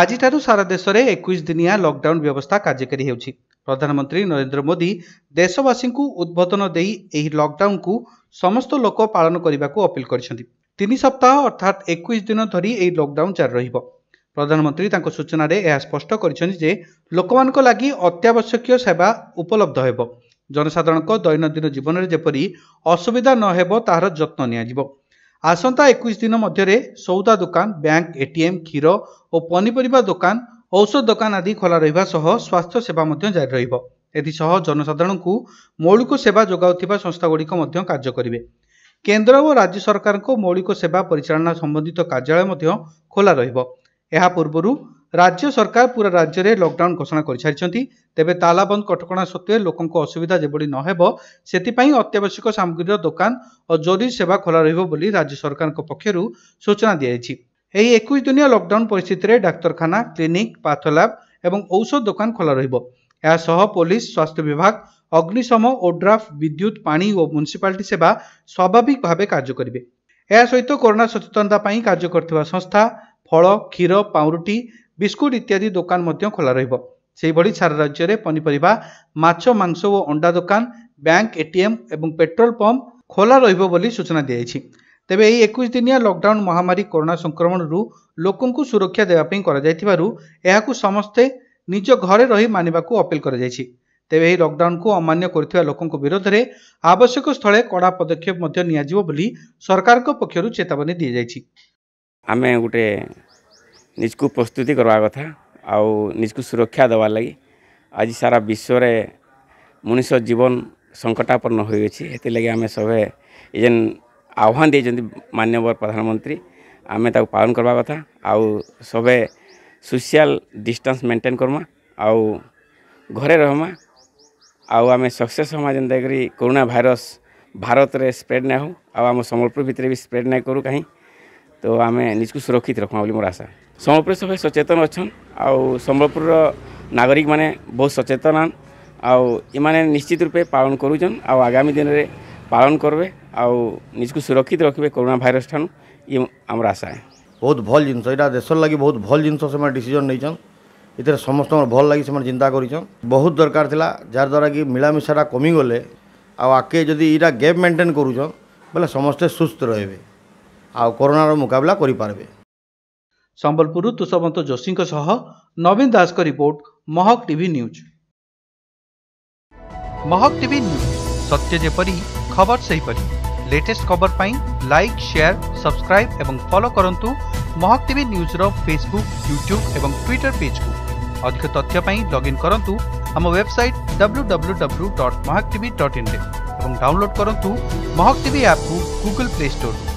ଆଜିଠାରୁ ସାରା ଦେଶରେ ଏକୋଇଶ ଦିନିଆ ଲକଡାଉନ୍ ବ୍ୟବସ୍ଥା କାର୍ଯ୍ୟକାରୀ ହେଉଛି ପ୍ରଧାନମନ୍ତ୍ରୀ ନରେନ୍ଦ୍ର ମୋଦି ଦେଶବାସୀଙ୍କୁ ଉଦ୍ବୋଧନ ଦେଇ ଏହି ଲକଡାଉନକୁ ସମସ୍ତ ଲୋକ ପାଳନ କରିବାକୁ ଅପିଲ କରିଛନ୍ତି ତିନି ସପ୍ତାହ ଅର୍ଥାତ୍ ଏକୋଇଶ ଦିନ ଧରି ଏହି ଲକଡାଉନ୍ ଜାରି ରହିବ ପ୍ରଧାନମନ୍ତ୍ରୀ ତାଙ୍କ ସୂଚନାରେ ଏହା ସ୍ପଷ୍ଟ କରିଛନ୍ତି ଯେ ଲୋକମାନଙ୍କ ଲାଗି ଅତ୍ୟାବଶ୍ୟକୀୟ ସେବା ଉପଲବ୍ଧ ହେବ ଜନସାଧାରଣଙ୍କ ଦୈନନ୍ଦିନ ଜୀବନରେ ଯେପରି ଅସୁବିଧା ନ ହେବ ତାହାର ଯତ୍ନ ନିଆଯିବ ଆସନ୍ତା ଏକୋଇଶ ଦିନ ମଧ୍ୟରେ ସଉଦା ଦୋକାନ ବ୍ୟାଙ୍କ ଏଟିଏମ୍ କ୍ଷୀର ଓ ପନିପରିବା ଦୋକାନ ଔଷଧ ଦୋକାନ ଆଦି ଖୋଲା ରହିବା ସହ ସ୍ୱାସ୍ଥ୍ୟ ସେବା ମଧ୍ୟ ଜାରି ରହିବ ଏଥିସହ ଜନସାଧାରଣଙ୍କୁ ମୌଳିକ ସେବା ଯୋଗାଉଥିବା ସଂସ୍ଥାଗୁଡ଼ିକ ମଧ୍ୟ କାର୍ଯ୍ୟ କରିବେ କେନ୍ଦ୍ର ଓ ରାଜ୍ୟ ସରକାରଙ୍କ ମୌଳିକ ସେବା ପରିଚାଳନା ସମ୍ବନ୍ଧିତ କାର୍ଯ୍ୟାଳୟ ମଧ୍ୟ ଖୋଲା ରହିବ ଏହା ପୂର୍ବରୁ রাজ্য সরকার পুরা রাজ্যে লকডাউন ঘোষণা করে তেবে তালাবন্দ কটকা সত্ত্বে লোক অসুবিধা যেভাবে নহব সেপাই অত্যাবশ্যক সামগ্রীর দোকান ও জরুরি সেবা খোলা রহব বলে রাজ্য সরকার পক্ষ সূচনা দিয়েছে এই একুশ দিনিয়া লকডাউন পরিস্থিতিতে ডাক্তারখানা ক্লিনিক পাথল্যাব এবং ঔষধ দোকান খোলা রহব এসহ পুলিশ স্বাস্থ্য বিভাগ অগ্নিশম ওড্রাফ বিদ্যুৎ পানি ও মুনিসিপালিটি সেবা স্বাভাবিকভাবে কার্য করবে এসহ করোনা সচেতনতা পাই কার্য করুবা সংস্থা ফল ক্ষীর পাউরুটি ବିସ୍କୁଟ୍ ଇତ୍ୟାଦି ଦୋକାନ ମଧ୍ୟ ଖୋଲା ରହିବ ସେହିଭଳି ସାରା ରାଜ୍ୟରେ ପନିପରିବା ମାଛ ମାଂସ ଓ ଅଣ୍ଡା ଦୋକାନ ବ୍ୟାଙ୍କ ଏଟିଏମ୍ ଏବଂ ପେଟ୍ରୋଲ ପମ୍ପ ଖୋଲା ରହିବ ବୋଲି ସୂଚନା ଦିଆଯାଇଛି ତେବେ ଏହି ଏକୋଇଶ ଦିନିଆ ଲକ୍ଡାଉନ୍ ମହାମାରୀ କରୋନା ସଂକ୍ରମଣରୁ ଲୋକଙ୍କୁ ସୁରକ୍ଷା ଦେବା ପାଇଁ କରାଯାଇଥିବାରୁ ଏହାକୁ ସମସ୍ତେ ନିଜ ଘରେ ରହି ମାନିବାକୁ ଅପିଲ କରାଯାଇଛି ତେବେ ଏହି ଲକ୍ଡାଉନ୍କୁ ଅମାନ୍ୟ କରିଥିବା ଲୋକଙ୍କ ବିରୋଧରେ ଆବଶ୍ୟକ ସ୍ଥଳେ କଡ଼ା ପଦକ୍ଷେପ ମଧ୍ୟ ନିଆଯିବ ବୋଲି ସରକାରଙ୍କ ପକ୍ଷରୁ ଚେତାବନୀ ଦିଆଯାଇଛି ଆମେ ଗୋଟେ ନିଜକୁ ପ୍ରସ୍ତୁତି କରିବା କଥା ଆଉ ନିଜକୁ ସୁରକ୍ଷା ଦେବାର୍ ଲାଗି ଆଜି ସାରା ବିଶ୍ୱରେ ମଣିଷ ଜୀବନ ସଙ୍କଟାପନ୍ନ ହୋଇଅଛି ହେଥିର୍ଲାଗି ଆମେ ସଭେ ଏ ଯେନ୍ ଆହ୍ୱାନ ଦେଇଛନ୍ତି ମାନ୍ୟବର ପ୍ରଧାନମନ୍ତ୍ରୀ ଆମେ ତାକୁ ପାଳନ କରିବା କଥା ଆଉ ସଭେ ସୋସିଆଲ୍ ଡିଷ୍ଟାନ୍ସ ମେଣ୍ଟେନ୍ କର୍ମା ଆଉ ଘରେ ରହମା ଆଉ ଆମେ ସକ୍ସେସ୍ ହମା ଯେନ୍ତାକରି କରୋନା ଭାଇରସ୍ ଭାରତରେ ସ୍ପ୍ରେଡ୍ ନାଇଁ ହଉ ଆଉ ଆମ ସମ୍ବଲପୁର ଭିତରେ ବି ସ୍ପ୍ରେଡ୍ ନାଇଁ କରୁ କାହିଁ ତ ଆମେ ନିଜକୁ ସୁରକ୍ଷିତ ରଖମା ବୋଲି ମୋର ଆଶା ସମ୍ବଲପୁର ସଭେ ସଚେତନ ଅଛନ୍ ଆଉ ସମ୍ବଲପୁରର ନାଗରିକମାନେ ବହୁତ ସଚେତନ ଆଉ ଏମାନେ ନିଶ୍ଚିତ ରୂପେ ପାଳନ କରୁଛନ୍ ଆଉ ଆଗାମୀ ଦିନରେ ପାଳନ କରିବେ ଆଉ ନିଜକୁ ସୁରକ୍ଷିତ ରଖିବେ କରୋନା ଭାଇରସ୍ ଠାରୁ ଇଏ ଆମର ଆଶା ବହୁତ ଭଲ ଜିନିଷ ଏଇଟା ଦେଶର ଲାଗି ବହୁତ ଭଲ ଜିନିଷ ସେମାନେ ଡିସିଜନ୍ ନେଇଛନ୍ ଏଥିରେ ସମସ୍ତଙ୍କର ଭଲ ଲାଗି ସେମାନେ ଚିନ୍ତା କରିଛନ୍ ବହୁତ ଦରକାର ଥିଲା ଯାହାଦ୍ୱାରା କି ମିଳାମିଶାଟା କମିଗଲେ ଆଉ ଆଗକେ ଯଦି ଏଇଟା ଗ୍ୟାପ୍ ମେଣ୍ଟେନ୍ କରୁଛନ୍ ବୋଲେ ସମସ୍ତେ ସୁସ୍ଥ ରହିବେ ଆଉ କରୋନାର ମୁକାବିଲା କରିପାରିବେ Sambalpur Tushwant Joshi Naveen Das report Mahak T news Mahak TV news सत्य जपरी खबर से लेटेस्ट खबर पर लाइक शेयर सब्सक्राइब और फलो करूँ Mahak T news Facebook YouTube एवं ट्विटर पेज को अधिक तथ्य लगइन करूँ आम website W W W dot Mahak T डट इन डाउनलोड करूँ महक टी आप गुगुल प्ले स्टोर